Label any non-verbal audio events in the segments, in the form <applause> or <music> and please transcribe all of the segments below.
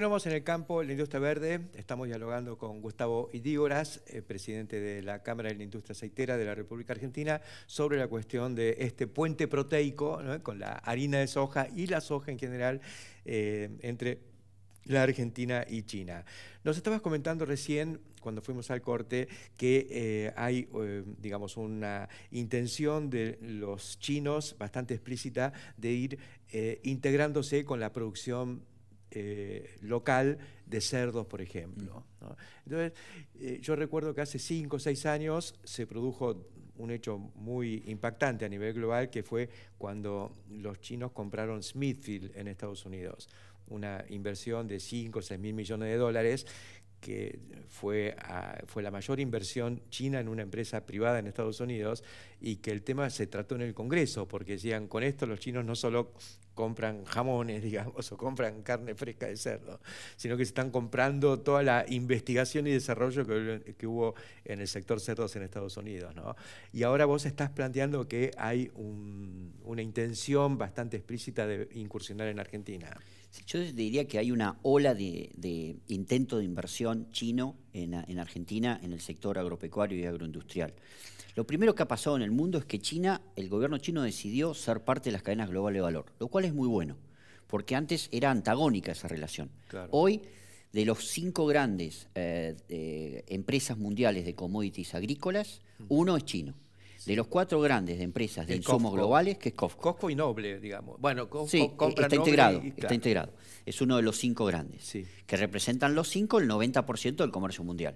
en el campo de la industria verde. Estamos dialogando con Gustavo Idígoras, eh, presidente de la Cámara de la Industria Aceitera de la República Argentina, sobre la cuestión de este puente proteico con la harina de soja y la soja en general eh, entre la Argentina y China. Nos estabas comentando recién, cuando fuimos al corte, que eh, hay, digamos, una intención de los chinos bastante explícita de ir integrándose con la producción eh, local de cerdos, por ejemplo. Mm. Entonces, eh, yo recuerdo que hace cinco o seis años se produjo un hecho muy impactante a nivel global, que fue cuando los chinos compraron Smithfield en Estados Unidos, una inversión de 5 o 6 mil millones de dólares que fue, fue la mayor inversión china en una empresa privada en Estados Unidos y que el tema se trató en el Congreso, porque decían, con esto los chinos no solo compran jamones, <laughs> digamos, o compran carne fresca de cerdo, sino que se están comprando toda la investigación y desarrollo que, hubo en el sector cerdos en Estados Unidos. ¿no? Y ahora vos estás planteando que hay una intención bastante explícita de incursionar en Argentina. Yo diría que hay una ola de, intento de inversión chino en, Argentina en el sector agropecuario y agroindustrial. Lo primero que ha pasado en el mundo es que China, el gobierno chino decidió ser parte de las cadenas globales de valor, lo cual es muy bueno, porque antes era antagónica esa relación. Hoy, de los cinco grandes eh, empresas mundiales de commodities agrícolas, uno es chino de los cuatro grandes de empresas de insumos globales, que es Costco. y Noble, digamos. Bueno, Costco e- está integrado, está integrado. Es uno de los cinco grandes, que representan los cinco el 90% del comercio mundial.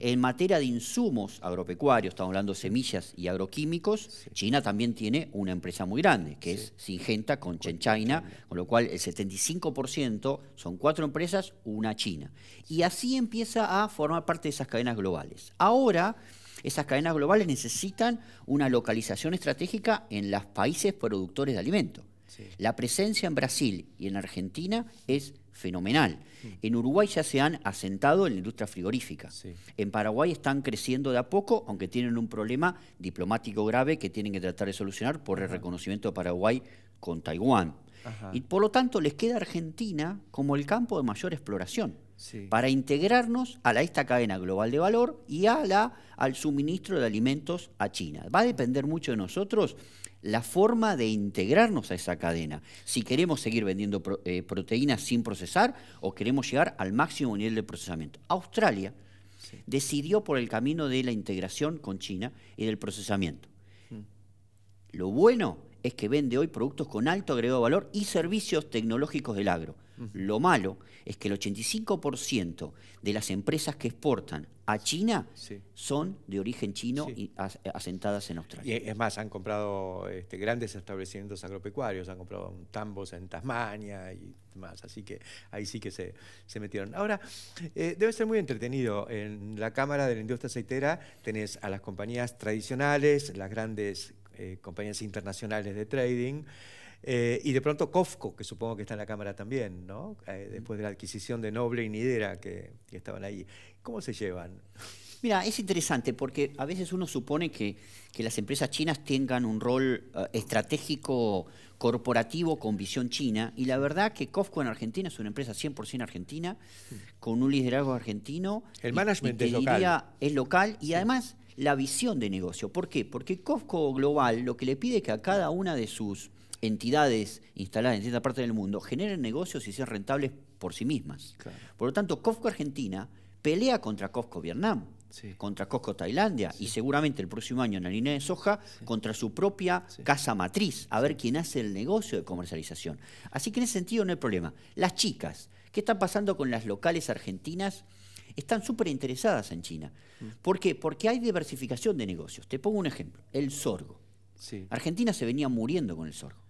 En materia de insumos agropecuarios, estamos hablando de semillas y agroquímicos, China también tiene una empresa muy grande, que es Singenta con China, con lo cual el 75% son cuatro empresas, una China. Y así empieza a formar parte de esas cadenas globales. Ahora esas cadenas globales necesitan una localización estratégica en los países productores de alimentos. La presencia en Brasil y en Argentina es fenomenal. Mm. En Uruguay ya se han asentado en la industria frigorífica. En Paraguay están creciendo de a poco, aunque tienen un problema diplomático grave que tienen que tratar de solucionar por el reconocimiento de Paraguay con Taiwán. Y por lo tanto les queda Argentina como el campo de mayor exploración para integrarnos a esta cadena global de valor y a la, al suministro de alimentos a China. Va a depender mucho de nosotros la forma de integrarnos a esa cadena. Si queremos seguir vendiendo eh, proteínas sin procesar o queremos llegar al máximo nivel de procesamiento. Australia decidió por el camino de la integración con China y del procesamiento. Mm. Lo bueno es que vende hoy productos con alto agregado de valor y servicios tecnológicos del agro. Lo malo es que el 85% de las empresas que exportan a China son de origen chino y asentadas en Australia. Y es más, han comprado este, grandes establecimientos agropecuarios, han comprado tambos en Tasmania y más, así que ahí sí que se, metieron. Ahora, eh, debe ser muy entretenido. En la Cámara de la Industria Aceitera tenés a las compañías tradicionales, las grandes eh, compañías internacionales de trading, eh, y de pronto Kofco, que supongo que está en la Cámara también, ¿no? Eh, después de la adquisición de Noble y Nidera que, estaban ahí. ¿Cómo se llevan? Mira, es interesante porque a veces uno supone que, las empresas chinas tengan un rol eh, estratégico corporativo con visión china y la verdad que Cofco en Argentina es una empresa 100% argentina, hmm. con un liderazgo argentino. El management es local. es local y además la visión de negocio. ¿Por qué? Porque Cofco Global lo que le pide es que a cada una de sus entidades instaladas en cierta parte del mundo generen negocios y sean rentables por sí mismas. Por lo tanto, Costco Argentina pelea contra Costco Vietnam, contra Costco Tailandia y seguramente el próximo año en la línea de soja contra su propia casa matriz, a ver quién hace el negocio de comercialización. Así que en ese sentido no hay problema. Las chicas, ¿qué está pasando con las locales argentinas? Están súper interesadas en China. Mm. ¿Por qué? Porque hay diversificación de negocios. Te pongo un ejemplo, el sorgo. Argentina se venía muriendo con el sorgo.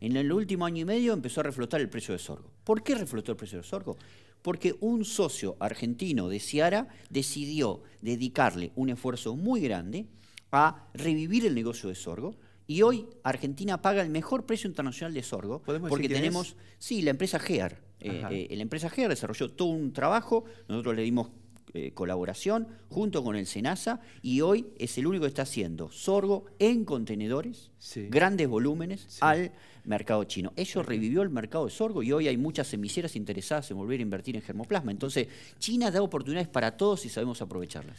En el último año y medio empezó a reflotar el precio de sorgo. ¿Por qué reflotó el precio de sorgo? Porque un socio argentino de Ciara decidió dedicarle un esfuerzo muy grande a revivir el negocio de sorgo. Y hoy Argentina paga el mejor precio internacional de sorgo porque tenemos, sí, la empresa GEAR. Eh, eh, la empresa GEAR desarrolló todo un trabajo, nosotros le dimos eh, colaboración junto con el SENASA y hoy es el único que está haciendo sorgo en contenedores, grandes volúmenes al mercado chino. Ello revivió el mercado de sorgo y hoy hay muchas semilleras interesadas en volver a invertir en germoplasma. Entonces, China da oportunidades para todos y sabemos aprovecharlas.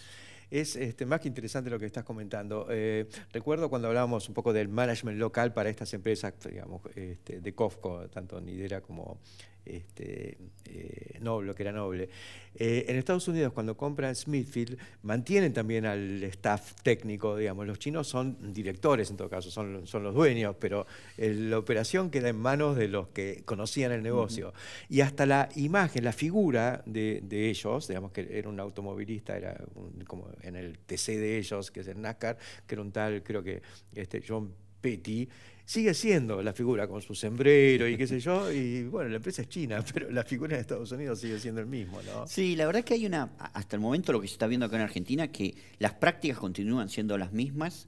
Es este, más que interesante lo que estás comentando. Eh, recuerdo cuando hablábamos un poco del management local para estas empresas, digamos, este, de COFCO, tanto Nidera como este, eh, que era noble. Eh, en Estados Unidos, cuando compran Smithfield, mantienen también al staff técnico, digamos. Los chinos son directores, en todo caso, son, son los dueños, pero eh, la operación queda en manos de los que conocían el negocio. Y hasta la imagen, la figura de, ellos, digamos que era un automovilista, era como en el TC de ellos, que es el NASCAR, que era un tal, creo que este, John Petty sigue siendo la figura con su sembrero y qué sé yo. Y bueno, la empresa es china, <laughs> pero la figura de Estados Unidos sigue siendo el mismo, ¿no? Sí, la verdad es que hay una, hasta el momento lo que se está viendo acá en Argentina, que las prácticas continúan siendo las mismas.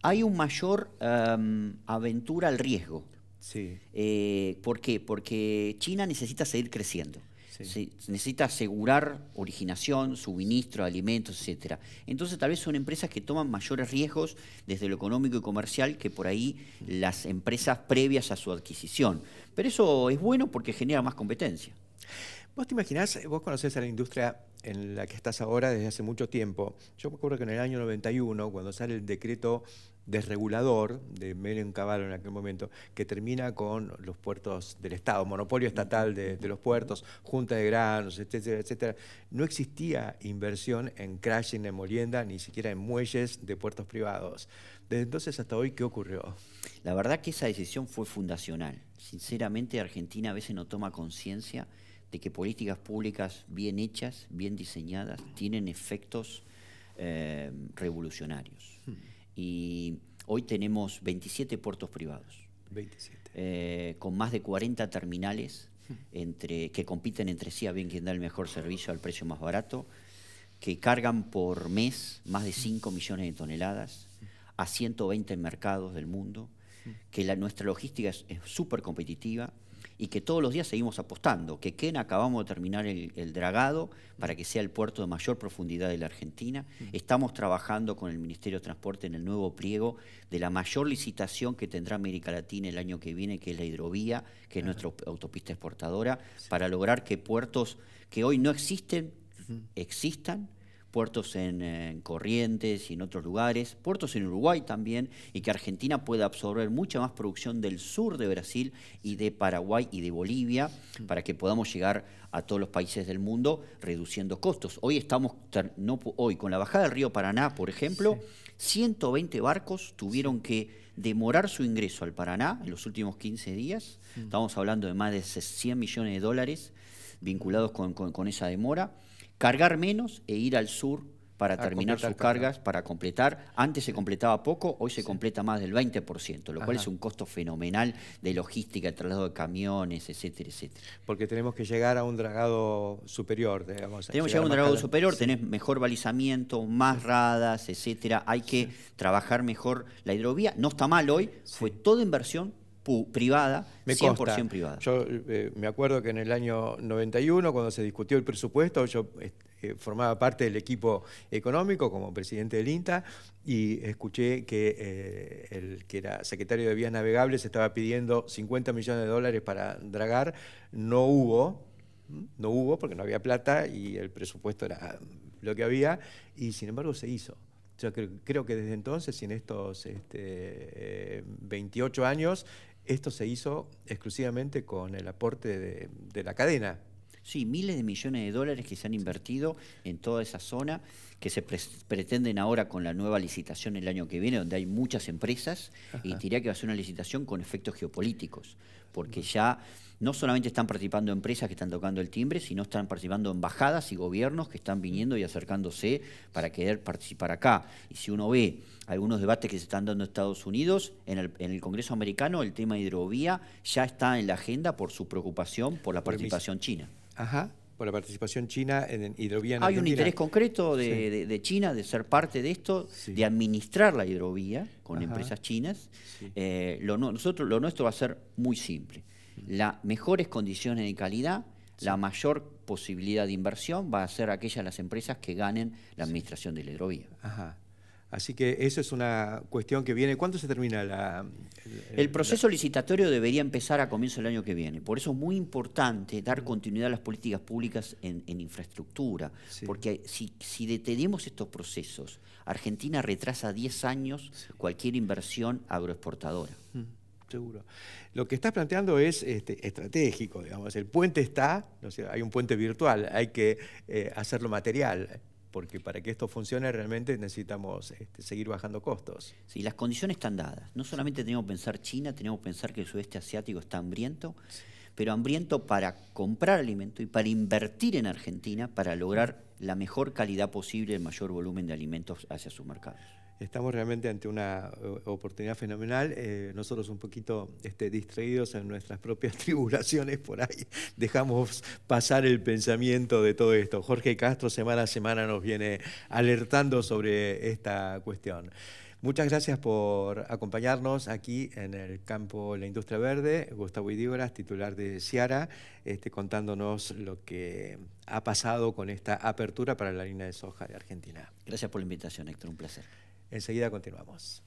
Hay un mayor em, aventura al riesgo. Sí. Eh, ¿Por qué? Porque China necesita seguir creciendo necesita asegurar originación, suministro, alimentos, etc. Entonces tal vez son empresas que toman mayores riesgos desde lo económico y comercial que por ahí las empresas previas a su adquisición. Pero eso es bueno porque genera más competencia. ¿Vos te imaginás, vos conocés a la industria en la que estás ahora desde hace mucho tiempo? Yo me acuerdo que en el año 91, cuando sale el decreto desregulador de Menem Caballo en aquel momento, que termina con los puertos del Estado, monopolio estatal de, los puertos, junta de granos, etcétera, etcétera. No existía inversión en crashing, en molienda, ni siquiera en muelles de puertos privados. Desde entonces hasta hoy, ¿qué ocurrió? La verdad que esa decisión fue fundacional. Sinceramente, Argentina a veces no toma conciencia de que políticas públicas bien hechas, bien diseñadas, tienen efectos eh, revolucionarios. Hmm. Y hoy tenemos 27 puertos privados. Eh, con más de 40 terminales hmm. entre, que compiten entre sí a bien quien da el mejor servicio al precio más barato, que cargan por mes más de 5 hmm. millones de toneladas a 120 mercados del mundo, que la, nuestra logística es súper competitiva y que todos los días seguimos apostando, que Ken acabamos de terminar el, el, dragado para que sea el puerto de mayor profundidad de la Argentina, mm. estamos trabajando con el Ministerio de Transporte en el nuevo pliego de la mayor licitación que tendrá América Latina el año que viene, que es la hidrovía, que es nuestra autopista exportadora, para lograr que puertos que hoy no existen, existan puertos en, Corrientes y en otros lugares, puertos en Uruguay también, y que Argentina pueda absorber mucha más producción del sur de Brasil y de Paraguay y de Bolivia para que podamos llegar a todos los países del mundo reduciendo costos. Hoy estamos, hoy con la bajada del río Paraná, por ejemplo, 120 barcos tuvieron que demorar su ingreso al Paraná en los últimos 15 días. Estamos hablando de más de 100 millones de dólares vinculados con, con esa demora cargar menos e ir al sur para terminar sus cargas, para completar. Antes se completaba poco, hoy se completa más del 20%, lo cual es un costo fenomenal de logística, traslado de camiones, etcétera, etcétera. Porque tenemos que llegar a un dragado superior, digamos. Tenemos que llegar a un dragado superior, tener tenés mejor balizamiento, más radas, etcétera. Hay que trabajar mejor la hidrovía. No está mal hoy, fue toda inversión privada, 100% privada. Yo eh, me acuerdo que en el año 91, cuando se discutió el presupuesto, yo eh, formaba parte del equipo económico como presidente del INTA y escuché que eh, el que era secretario de Vías Navegables estaba pidiendo 50 millones de dólares para dragar. No hubo, no hubo porque no había plata y el presupuesto era lo que había y sin embargo se hizo. Yo creo, que desde entonces, en estos este, 28 años, esto se hizo exclusivamente con el aporte de, la cadena. Sí, miles de millones de dólares que se han invertido en toda esa zona que se pretenden ahora con la nueva licitación el año que viene, donde hay muchas empresas, y diría que va a ser una licitación con efectos geopolíticos, porque ya no solamente están participando empresas que están tocando el timbre, sino están participando embajadas y gobiernos que están viniendo y acercándose para querer participar acá. Y si uno ve algunos debates que se están dando en Estados Unidos, en el, en el Congreso americano el tema hidrovía ya está en la agenda por su preocupación por la participación china. Ajá por la participación china en, hidrovía en ¿Hay un interés concreto de, China de ser parte de esto, de administrar la hidrovía con empresas chinas? Eh, lo, nosotros, lo nuestro va a ser muy simple. Mm. Las mejores condiciones de calidad, la mayor posibilidad de inversión va a ser aquellas las empresas que ganen la administración de la hidrovía. Ajá. Así que eso es una cuestión que viene. ¿Cuándo se termina la...? El, proceso licitatorio debería empezar a comienzo del año que viene. Por eso es muy importante dar mm. continuidad a las políticas públicas en, infraestructura. Porque si, detenemos estos procesos, Argentina retrasa 10 años cualquier inversión agroexportadora. Mm, seguro. Lo que estás planteando es este, estratégico, digamos. El puente está, no sé, hay un puente virtual, hay que eh, hacerlo material porque para que esto funcione realmente necesitamos este, seguir bajando costos. Sí, las condiciones están dadas. No solamente tenemos que pensar China, tenemos que pensar que el sudeste asiático está hambriento, pero hambriento para comprar alimento y para invertir en Argentina para lograr la mejor calidad posible, el mayor volumen de alimentos hacia sus mercados. Estamos realmente ante una eh, oportunidad fenomenal, eh, nosotros un poquito este, distraídos en nuestras propias <laughs> tribulaciones por ahí, dejamos pasar el pensamiento de todo esto. Jorge Castro semana a semana nos viene alertando sobre esta cuestión. Muchas gracias por acompañarnos aquí en el campo La Industria Verde. Gustavo Idígoras, titular de Ciara, este, contándonos lo que ha pasado con esta apertura para la línea de soja de Argentina. Gracias por la invitación, Héctor. Un placer. Enseguida continuamos.